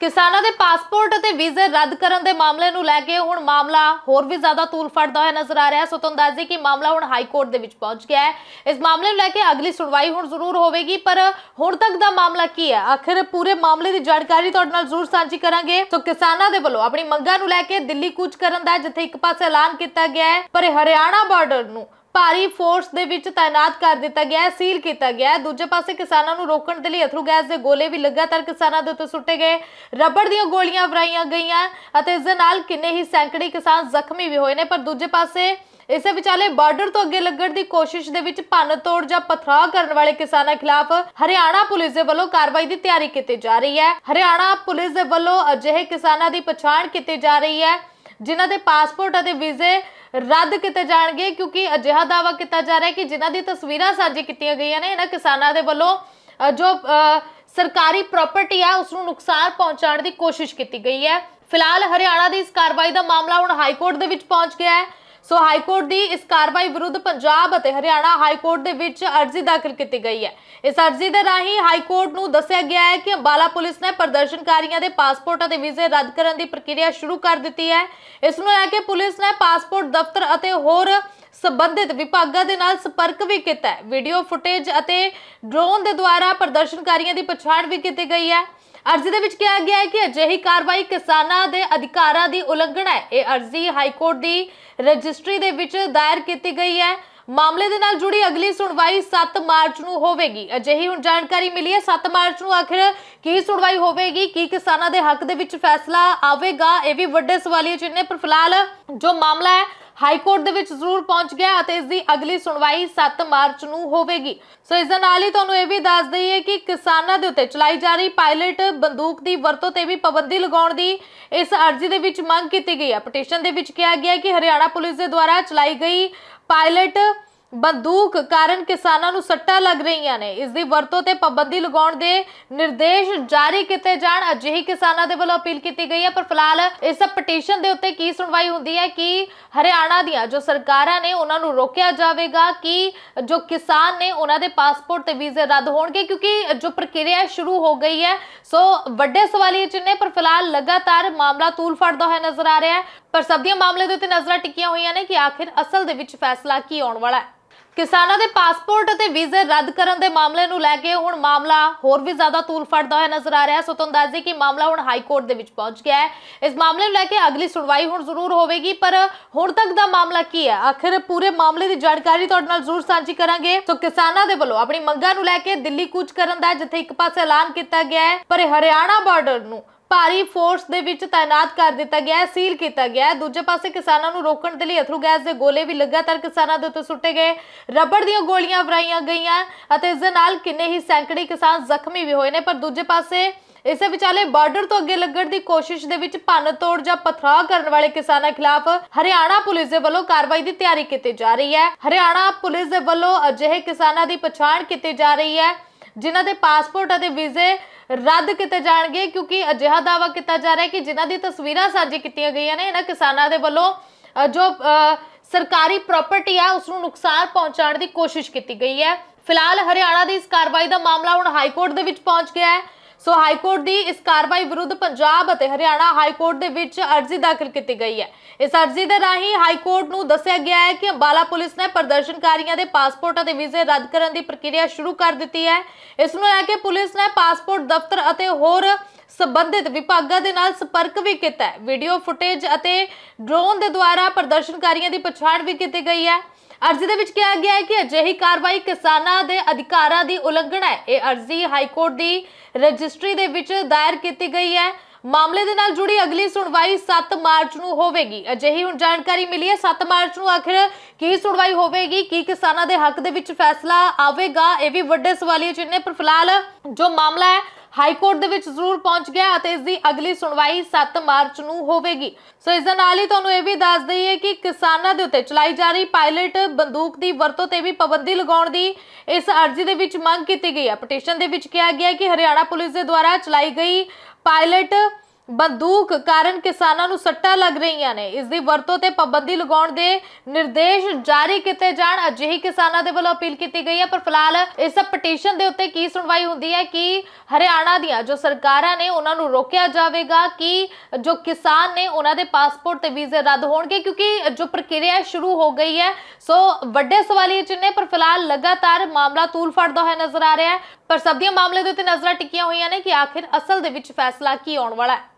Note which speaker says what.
Speaker 1: ਕਿਸਾਨਾਂ ਦੇ ਪਾਸਪੋਰਟ ਅਤੇ ਵੀਜ਼ੇ ਰੱਦ ਕਰਨ ਦੇ ਮਾਮਲੇ ਨੂੰ ਲੈ ਕੇ ਹੁਣ ਮਾਮਲਾ ਹੋਰ ਵੀ ਜ਼ਿਆਦਾ ਤੂਲ ਫੜਦਾ ਹੋਇਆ ਨਜ਼ਰ ਆ ਰਿਹਾ ਹੈ ਸੋ ਤੁਹਾਨੂੰ ਦੱਸ ਕਿ ਮਾਮਲਾ ਹੁਣ ਹਾਈ ਕੋਰਟ ਦੇ ਵਿੱਚ ਪਹੁੰਚ ਗਿਆ ਹੈ ਇਸ ਮਾਮਲੇ ਨੂੰ ਲੈ ਕੇ ਅਗਲੀ ਸੁਣਵਾਈ ਹੁਣ ਜ਼ਰੂਰ ਹੋਵੇਗੀ ਪਰ ਹੁਣ ਤੱਕ ਦਾ ਮਾਮਲਾ ਕੀ ਹੈ ਆਖਿਰ ਪੂਰੇ ਮਾਮਲੇ ਦੀ ਜਾਣਕਾਰੀ ਤੁਹਾਡੇ ਨਾਲ ਜ਼ਰੂਰ ਸਾਂਝੀ ਕਰਾਂਗੇ ਸੋ ਕਿਸਾਨਾਂ ਦੇ ਵੱਲੋਂ ਆਪਣੀ ਮੰਗਾਂ ਨੂੰ ਲੈ ਕੇ ਦਿੱਲੀ ਕੂਚ ਕਰਨ ਦਾ ਜਿੱਥੇ ਇੱਕ ਪਾਸੇ ਐਲਾਨ ਕੀਤਾ ਗਿਆ ਹੈ ਪਰ ਹਰਿਆਣਾ ਬਾਰਡਰ ਨੂੰ ਭਾਰੀ ਫੋਰਸ ਦੇ ਵਿੱਚ ਤਾਇਨਾਤ ਕਰ ਦਿੱਤਾ ਗਿਆ ਹੈ ਸੀਲ ਕੀਤਾ ਗਿਆ ਹੈ ਦੂਜੇ ਪਾਸੇ ਕਿਸਾਨਾਂ ਨੂੰ ਰੋਕਣ ਦੇ ਲਈ ਅਥਰੂ ਗੈਸ ਦੇ ਗੋਲੇ ਵੀ ਲਗਾਤਾਰ ਕਿਸਾਨਾਂ ਦੇ ਉੱਤੇ ਸੁੱਟੇ ਗਏ ਰਬੜ ਦੀਆਂ ਗੋਲੀਆਂ ਵਰਾਈਆਂ ਗਈਆਂ ਅਤੇ ਇਸ ਦੇ ਨਾਲ ਕਿੰਨੇ ਹੀ ਸੈਂਕੜੇ ਕਿਸਾਨ ਜ਼ਖਮੀ ਵੀ ਹੋਏ ਨੇ ਪਰ ਦੂਜੇ ਪਾਸੇ ਇਸੇ ਵਿਚਾਲੇ ਬਾਰਡਰ ਤੋਂ ਅੱਗੇ ਲੱਗਣ ਦੀ ਕੋਸ਼ਿਸ਼ ਦੇ ਵਿੱਚ ਭੰਨ ਤੋੜ ਜਾਂ ਪਥਰਾ ਕਰਨ ਵਾਲੇ ਕਿਸਾਨਾਂ ਖਿਲਾਫ ਹਰਿਆਣਾ ਪੁਲਿਸ ਦੇ ਵੱਲੋਂ ਕਾਰਵਾਈ ਦੀ ਤਿਆਰੀ ਕੀਤੀ ਜਾ ਰਹੀ ਹੈ ਹਰਿਆਣਾ ਪੁਲਿਸ ਦੇ ਵੱਲੋਂ ਅਜਿਹੇ ਕਿਸਾਨਾਂ ਦੀ ਪਛਾਣ ਕੀਤੀ ਜਾ ਰਹੀ ਹੈ ਜਿਨ੍ਹਾਂ ਦੇ ਪਾਸਪੋਰਟ ਅਤੇ ਵੀਜ਼ੇ ਰੱਦ ਕੀਤੇ ਜਾਣਗੇ ਕਿਉਂਕਿ ਅਜਿਹਾ ਦਾਵਾ ਕੀਤਾ ਜਾ ਰਿਹਾ ਹੈ ਕਿ ਜਿਨ੍ਹਾਂ ਦੀ ਤਸਵੀਰਾਂ ਸਾਂਝੀ ਕੀਤੀਆਂ ਗਈਆਂ ਨੇ ਇਹਨਾਂ ਕਿਸਾਨਾਂ ਦੇ ਵੱਲੋਂ ਜੋ ਸਰਕਾਰੀ ਪ੍ਰਾਪਰਟੀ ਆ ਉਸ ਨੂੰ ਨੁਕਸਾਨ ਪਹੁੰਚਾਉਣ ਦੀ ਕੋਸ਼ਿਸ਼ ਕੀਤੀ ਗਈ ਹੈ ਫਿਲਹਾਲ ਹਰਿਆਣਾ ਦੀ ਇਸ ਕਾਰਵਾਈ ਦਾ ਮਾਮਲਾ ਹੁਣ ਹਾਈ ਕੋਰਟ ਦੇ ਵਿੱਚ ਪਹੁੰਚ ਗਿਆ ਹੈ ਸੋ ਹਾਈ ਕੋਰਟ ਦੀ ਇਸ ਕਾਰਵਾਈ ਵਿਰੁੱਧ ਪੰਜਾਬ ਅਤੇ ਹਰਿਆਣਾ ਹਾਈ ਕੋਰਟ ਦੇ ਵਿੱਚ ਅਰਜ਼ੀ ਦਾਖਲ ਕੀਤੀ ਗਈ ਹੈ ਇਸ ਅਰਜ਼ੀ ਦੇ ਰਾਹੀਂ ਹਾਈ ਕੋਰਟ ਨੂੰ ਦੱਸਿਆ ਗਿਆ ਹੈ ਕਿ ਅੰਬਾਲਾ ਪੁਲਿਸ ਨੇ ਪ੍ਰਦਰਸ਼ਨਕਾਰੀਆਂ ਦੇ ਪਾਸਪੋਰਟ ਅਤੇ ਵੀਜ਼ੇ ਰੱਦ ਕਰਨ ਦੀ ਪ੍ਰਕਿਰਿਆ ਸ਼ੁਰੂ ਕਰ ਦਿੱਤੀ ਹੈ ਇਸ ਨੂੰ ਲੈ ਕੇ ਪੁਲਿਸ ਨੇ ਪਾਸਪੋਰਟ ਦਫ਼ਤਰ ਅਤੇ ਹੋਰ ਸਬੰਧਿਤ ਵਿਭਾਗਾਂ ਦੇ ਨਾਲ ਸੰਪਰਕ ਵੀ ਕੀਤਾ ਹੈ ਵੀਡੀਓ ਫੁਟੇਜ ਅਤੇ ਡਰੋਨ ਦੇ ਦੁਆਰਾ ਪ੍ਰਦਰਸ਼ਨਕਾਰੀਆਂ ਦੀ ਪਛਾਣ ਵੀ ਕੀਤੀ ਗਈ ਹੈ ਅਰਜ਼ੀ ਦੇ ਵਿੱਚ ਕਿਹਾ ਗਿਆ ਹੈ ਕਿ ਅਜਿਹੀ ਕਾਰਵਾਈ ਕਿਸਾਨਾਂ ਦੇ ਅਧਿਕਾਰਾਂ ਦੀ ਉਲੰਘਣਾ ਹੈ ਇਹ ਅਰਜ਼ੀ ਹਾਈ ਕੋਰਟ ਦੀ ਰਜਿਸਟਰੀ ਦੇ ਵਿੱਚ ਦਾਇਰ ਕੀਤੀ ਗਈ ਹੈ ਮਾਮਲੇ ਦੇ ਨਾਲ ਜੁੜੀ ਅਗਲੀ ਸੁਣਵਾਈ 7 ਮਾਰਚ ਨੂੰ ਹੋਵੇਗੀ ਅਜਿਹੀ ਹੁਣ ਜਾਣਕਾਰੀ ਮਿਲੀ ਹੈ 7 ਮਾਰਚ ਨੂੰ ਆਖਿਰ ਕੀ ਸੁਣਵਾਈ ਹੋਵੇਗੀ ਕੀ ਕਿਸਾਨਾਂ ਦੇ ਹੱਕ ਦੇ ਵਿੱਚ ਫੈਸਲਾ ਆਵੇਗਾ ਇਹ ਵੀ ਵੱਡੇ ਸਵਾਲੀਏ ਚਿੰਨ੍ਹ ਪਰ ਫਿਲਹਾਲ ਜੋ ਮਾਮਲਾ ਹੈ ਹਾਈ ਕੋਰਟ ਦੇ ਵਿੱਚ ਜ਼ਰੂਰ ਪਹੁੰਚ ਗਿਆ ਅਤੇ ਇਸ ਦੀ ਅਗਲੀ ਸੁਣਵਾਈ 7 ਮਾਰਚ ਨੂੰ ਹੋਵੇਗੀ ਸੋ ਇਸ ਦੇ ਨਾਲ ਹੀ ਤੁਹਾਨੂੰ ਇਹ ਵੀ ਦੱਸ ਦਈਏ ਕਿ ਕਿਸਾਨਾਂ ਦੇ ਉੱਤੇ ਚਲਾਈ ਜਾ ਰਹੀ ਪਾਇਲਟ ਬੰਦੂਕ ਦੀ ਵਰਤੋਂ ਤੇ ਵੀ ਪਾਬੰਦੀ ਲਗਾਉਣ ਦੀ ਇਸ ਅਰਜ਼ੀ ਦੇ ਵਿੱਚ ਮੰਗ ਕੀਤੀ ਗਈ ਹੈ ਪਟੀਸ਼ਨ ਦੇ ਵਿੱਚ ਕਿਹਾ ਗਿਆ ਕਿ ਹਰਿਆਣਾ ਪੁਲਿਸ ਦੇ ਦੁਆਰਾ ਚਲਾਈ ਗਈ ਪਾਇਲਟ ਬੰਦੂਕ ਕਾਰਨ ਕਿਸਾਨਾਂ ਨੂੰ ਸੱਟਾਂ ਲੱਗ ਰਹੀਆਂ ਨੇ ਇਸ ਦੀ ਵਰਤੋਂ ਤੇ ਪਾਬੰਦੀ ਲਗਾਉਣ ਦੇ ਨਿਰਦੇਸ਼ ਜਾਰੀ ਕੀਤੇ ਜਾਣ ਅਜਿਹੀ ਕਿਸਾਨਾਂ ਦੇ ਵੱਲੋਂ ਅਪੀਲ ਕੀਤੀ ਗਈ ਹੈ ਪਰ ਫਿਲਹਾਲ ਇਸ ਪਟੀਸ਼ਨ ਦੇ ਉੱਤੇ ਕੀ ਸੁਣਵਾਈ ਹੁੰਦੀ ਹੈ ਕਿ ਹਰਿਆਣਾ ਦੀਆਂ ਜੋ ਸਰਕਾਰਾਂ ਨੇ ਉਹਨਾਂ ਨੂੰ ਰੋਕਿਆ ਜਾਵੇਗਾ ਕਿ ਜੋ ਕਿਸਾਨ ਨੇ ਉਹਨਾਂ ਦੇ ਪਾਸਪੋਰਟ ਤੇ ਵੀਜ਼ੇ ਰੱਦ ਹੋਣਗੇ ਕਿਉਂਕਿ ਜੋ ਪ੍ਰਕਿਰਿਆ ਸ਼ੁਰੂ ਹੋ ਗਈ ਹੈ ਸੋ ਵੱਡੇ ਸਵਾਲੀਏ ਚਿੰਨੇ ਪਰ ਫਿਲਹਾਲ ਲਗਾਤਾਰ ਮਾਮਲਾ ਤੂਲ ਫੜਦਾ ਹੋਇਆ ਨਜ਼ਰ ਆ ਰਿਹਾ ਹੈ ਪਰ ਸਭ ਦੀਆਂ ਮਾਮਲੇ ਦੇ ਉੱਤੇ ਨਜ਼ਰਾਂ ਟਿਕੀਆਂ ਹੋਈਆਂ ਨੇ ਕਿ ਆਖਿਰ ਅਸਲ ਦੇ ਵਿੱਚ ਫੈਸਲਾ ਕੀ ਆਉਣ ਵਾਲਾ ਹੈ ਕਿਸਾਨਾਂ ਦੇ ਪਾਸਪੋਰਟ ਅਤੇ ਵੀਜ਼ੇ ਰੱਦ ਕਰਨ ਦੇ ਮਾਮਲੇ ਨੂੰ ਲੈ ਕੇ ਹੁਣ ਮਾਮਲਾ ਹੋਰ ਵੀ ਜ਼ਿਆਦਾ ਤੂਲ ਫੜਦਾ ਹੋਇਆ ਨਜ਼ਰ ਆ ਰਿਹਾ ਸੋ ਤੁਹਾਨੂੰ ਦੱਸ ਦਈਏ ਕਿ ਮਾਮਲਾ ਹੁਣ ਹਾਈ ਕੋਰਟ ਦੇ ਵਿੱਚ ਪਹੁੰਚ ਗਿਆ ਹੈ ਇਸ ਮਾਮਲੇ ਨੂੰ ਲੈ ਕੇ ਅਗਲੀ ਸੁਣਵਾਈ ਹੁਣ ਜ਼ਰੂਰ ਹੋਵੇਗੀ ਪਰ ਹੁਣ ਤੱਕ ਦਾ ਮਾਮਲਾ ਕੀ ਹੈ ਆਖਿਰ ਪੂਰੇ ਮਾਮਲੇ ਦੀ ਜਾਣਕਾਰੀ ਤੁਹਾਡੇ ਨਾਲ ਜ਼ਰੂਰ ਸਾਂਝੀ ਕਰਾਂਗੇ ਸੋ ਕਿਸਾਨਾਂ ਦੇ ਵੱਲੋਂ ਆਪਣੀ ਮੰਗਾਂ ਨੂੰ ਲੈ ਕੇ ਦਿੱਲੀ ਕੂਚ ਕਰਨ ਦਾ ਜਿੱਥੇ ਇੱਕ ਪਾਸੇ ਐਲਾਨ ਕੀਤਾ ਗਿਆ ਹੈ ਪਰ ਹਰਿਆਣਾ ਬਾਰਡਰ ਨੂੰ ਭਾਰੀ ਫੋਰਸ ਦੇ ਵਿੱਚ ਤਾਇਨਾਤ ਕਰ ਦਿੱਤਾ ਗਿਆ ਹੈ ਸੀਲ ਕੀਤਾ ਗਿਆ ਹੈ ਦੂਜੇ ਪਾਸੇ ਕਿਸਾਨਾਂ ਨੂੰ ਰੋਕਣ ਦੇ ਲਈ ਅਥਰੂ ਗੈਸ ਦੇ ਗੋਲੇ ਵੀ ਲਗਾਤਾਰ ਕਿਸਾਨਾਂ ਦੇ ਉੱਤੇ ਸੁੱਟੇ ਗਏ ਰਬੜ ਦੀਆਂ ਗੋਲੀਆਂ ਵਰਾਈਆਂ ਗਈਆਂ ਅਤੇ ਇਸ ਦੇ ਨਾਲ ਕਿੰਨੇ ਹੀ ਸੈਂਕੜੇ ਕਿਸਾਨ ਜ਼ਖਮੀ ਵੀ ਹੋਏ ਨੇ ਪਰ ਦੂਜੇ ਪਾਸੇ ਇਸੇ ਵਿਚਾਲੇ ਬਾਰਡਰ ਤੋਂ ਅੱਗੇ ਲੱਗਣ ਦੀ ਕੋਸ਼ਿਸ਼ ਦੇ ਵਿੱਚ ਭੰਨ ਤੋੜ ਜਾਂ ਪਥਰਾਅ ਕਰਨ ਵਾਲੇ ਕਿਸਾਨਾਂ ਖਿਲਾਫ ਹਰਿਆਣਾ ਪੁਲਿਸ ਦੇ ਵੱਲੋਂ ਕਾਰਵਾਈ ਦੀ ਤਿਆਰੀ ਕੀਤੀ ਜਾ ਰਹੀ ਹੈ ਹਰਿਆਣਾ ਪੁਲਿਸ ਦੇ ਵੱਲੋਂ ਅਜਿਹੇ ਕਿਸਾਨਾਂ ਦੀ ਪਛਾਣ ਕੀਤੀ ਜਾ ਰਹੀ ਹੈ ਜਿਨ੍ਹਾਂ ਦੇ ਪਾਸਪੋਰਟ ਅਤੇ ਵੀਜ਼ੇ ਰੱਦ ਕੀਤੇ ਜਾਣਗੇ ਕਿਉਂਕਿ ਅਜਿਹਾ ਦਾਵਾ ਕੀਤਾ ਜਾ ਰਿਹਾ ਹੈ ਕਿ ਜਿਨ੍ਹਾਂ ਦੀ ਤਸਵੀਰਾਂ ਸਾਂਝੀ ਕੀਤੀਆਂ ਗਈਆਂ ਨੇ ਇਹਨਾਂ ਕਿਸਾਨਾਂ ਦੇ ਵੱਲੋਂ ਜੋ ਸਰਕਾਰੀ ਪ੍ਰਾਪਰਟੀ ਆ ਉਸ ਨੂੰ ਨੁਕਸਾਨ ਪਹੁੰਚਾਉਣ ਦੀ ਕੋਸ਼ਿਸ਼ ਕੀਤੀ ਗਈ ਹੈ ਫਿਲਹਾਲ ਹਰਿਆਣਾ ਦੀ ਇਸ ਕਾਰਵਾਈ ਦਾ ਮਾਮਲਾ ਹੁਣ ਹਾਈ ਕੋਰਟ ਦੇ ਵਿੱਚ ਪਹੁੰਚ ਗਿਆ ਹੈ ਸੋ ਹਾਈ ਕੋਰਟ ਦੀ ਇਸ ਕਾਰਵਾਈ ਵਿਰੁੱਧ ਪੰਜਾਬ ਅਤੇ ਹਰਿਆਣਾ ਹਾਈ ਕੋਰਟ ਦੇ ਵਿੱਚ ਅਰਜ਼ੀ ਦਾਖਲ ਕੀਤੀ ਗਈ ਹੈ ਇਸ ਅਰਜ਼ੀ ਦੇ ਰਾਹੀਂ ਹਾਈ ਕੋਰਟ ਨੂੰ ਦੱਸਿਆ ਗਿਆ ਹੈ ਕਿ ਅੰਬਾਲਾ ਪੁਲਿਸ ਨੇ ਪ੍ਰਦਰਸ਼ਨਕਾਰੀਆਂ ਦੇ ਪਾਸਪੋਰਟਾਂ ਤੇ ਵੀਜ਼ੇ ਰੱਦ ਕਰਨ ਦੀ ਪ੍ਰਕਿਰਿਆ ਸ਼ੁਰੂ ਕਰ ਦਿੱਤੀ ਹੈ ਇਸ ਨੂੰ ਲੈ ਕੇ ਪੁਲਿਸ ਨੇ ਪਾਸਪੋਰਟ ਦਫ਼ਤਰ ਅਤੇ ਹੋਰ ਸਬੰਧਿਤ ਵਿਭਾਗਾਂ ਦੇ ਨਾਲ ਸੰਪਰਕ ਵੀ ਕੀਤਾ ਹੈ ਵੀਡੀਓ ਫੁਟੇਜ ਅਤੇ ਡਰੋਨ ਦੇ ਦੁਆਰਾ ਪ੍ਰਦਰਸ਼ਨਕਾਰੀਆਂ ਦੀ ਪਛਾਣ ਵੀ ਕੀਤੀ ਗਈ ਹੈ ਅਰਜ਼ੀ ਦੇ ਵਿੱਚ ਕਿਹਾ ਗਿਆ ਹੈ ਕਿ ਅਜਿਹੀ ਕਾਰਵਾਈ ਕਿਸਾਨਾਂ ਦੇ ਅਧਿਕਾਰਾਂ ਦੀ ਉਲੰਘਣਾ ਹੈ ਇਹ ਅਰਜ਼ੀ ਹਾਈ ਕੋਰਟ ਦੀ ਰਜਿਸਟਰੀ ਦੇ ਵਿੱਚ ਦਾਇਰ ਕੀਤੀ ਗਈ ਹੈ ਮਾਮਲੇ ਦੇ ਨਾਲ ਜੁੜੀ ਅਗਲੀ ਸੁਣਵਾਈ 7 ਮਾਰਚ ਨੂੰ ਹੋਵੇਗੀ ਅਜਿਹੀ ਹੁਣ ਜਾਣਕਾਰੀ ਮਿਲੀ ਹੈ 7 ਮਾਰਚ ਨੂੰ ਆਖਿਰ ਕੀ ਸੁਣਵਾਈ ਹੋਵੇਗੀ ਕੀ ਕਿਸਾਨਾਂ ਦੇ ਹੱਕ ਦੇ ਵਿੱਚ ਫੈਸਲਾ ਆਵੇਗਾ ਇਹ ਵੀ ਵੱਡੇ ਸਵਾਲੀਏ ਚਿੰਨ੍ਹ ਪਰ ਫਿਲਹਾਲ ਜੋ ਮਾਮਲਾ ਹੈ ਹਾਈ ਕੋਰਟ ਦੇ ਵਿੱਚ ਜ਼ਰੂਰ ਪਹੁੰਚ ਗਿਆ ਅਤੇ ਇਸ ਦੀ ਅਗਲੀ ਸੁਣਵਾਈ 7 ਮਾਰਚ ਨੂੰ ਹੋਵੇਗੀ ਸੋ ਇਸ ਦੇ ਨਾਲ ਹੀ ਤੁਹਾਨੂੰ ਇਹ ਵੀ ਦੱਸ ਦਈਏ ਕਿ ਕਿਸਾਨਾਂ ਦੇ ਉੱਤੇ ਚਲਾਈ ਜਾ ਰਹੀ ਪਾਇਲਟ ਬੰਦੂਕ ਦੀ ਵਰਤੋਂ ਤੇ ਵੀ ਪਾਬੰਦੀ ਲਗਾਉਣ ਦੀ ਇਸ ਅਰਜ਼ੀ ਦੇ ਵਿੱਚ ਮੰਗ ਕੀਤੀ ਗਈ ਹੈ ਪਟੀਸ਼ਨ ਦੇ ਵਿੱਚ ਕਿਹਾ ਗਿਆ ਕਿ ਹਰਿਆਣਾ ਪੁਲਿਸ ਦੇ ਦੁਆਰਾ ਚਲਾਈ ਗਈ ਪਾਇਲਟ ਬੰਦੂਕ ਕਾਰਨ ਕਿਸਾਨਾਂ ਨੂੰ ਸੱਟਾਂ ਲੱਗ ਰਹੀਆਂ ਨੇ ਇਸ ਦੀ ਵਰਤੋਂ ਤੇ ਪਾਬੰਦੀ ਲਗਾਉਣ ਦੇ ਨਿਰਦੇਸ਼ ਜਾਰੀ ਕੀਤੇ ਜਾਣ ਅਜਿਹੀ ਕਿਸਾਨਾਂ ਦੇ ਵੱਲੋਂ ਅਪੀਲ ਕੀਤੀ ਗਈ ਹੈ ਪਰ ਫਿਲਹਾਲ ਇਸ ਪਟੀਸ਼ਨ ਦੇ ਉੱਤੇ ਕੀ ਸੁਣਵਾਈ ਹੁੰਦੀ ਹੈ ਕਿ ਹਰਿਆਣਾ ਦੀਆਂ ਜੋ ਸਰਕਾਰਾਂ ਨੇ ਉਹਨਾਂ ਨੂੰ ਰੋਕਿਆ ਜਾਵੇਗਾ ਕਿ ਜੋ ਕਿਸਾਨ ਨੇ ਉਹਨਾਂ ਦੇ ਪਾਸਪੋਰਟ ਤੇ ਵੀਜ਼ੇ ਰੱਦ ਹੋਣਗੇ ਕਿਉਂਕਿ ਜੋ ਪ੍ਰਕਿਰਿਆ ਸ਼ੁਰੂ ਹੋ ਗਈ ਹੈ ਸੋ ਵੱਡੇ ਸਵਾਲੀਏ ਜਿੰਨੇ ਚਿੰਨੇ ਪਰ ਫਿਲਹਾਲ ਲਗਾਤਾਰ ਮਾਮਲਾ ਤੂਲ ਫੜਦਾ ਹੋਇਆ ਨਜ਼ਰ ਆ ਰਿਹਾ ਹੈ ਪਰ ਸਭ ਦੀਆਂ ਮਾਮਲੇ ਦੇ ਉੱਤੇ ਨਜ਼ਰਾਂ ਟਿਕੀਆਂ ਹੋਈਆਂ ਨੇ ਕਿ ਆਖਿਰ ਅਸਲ ਦੇ ਵਿੱਚ ਫੈਸਲਾ ਕੀ ਆਉਣ ਵਾਲਾ ਹੈ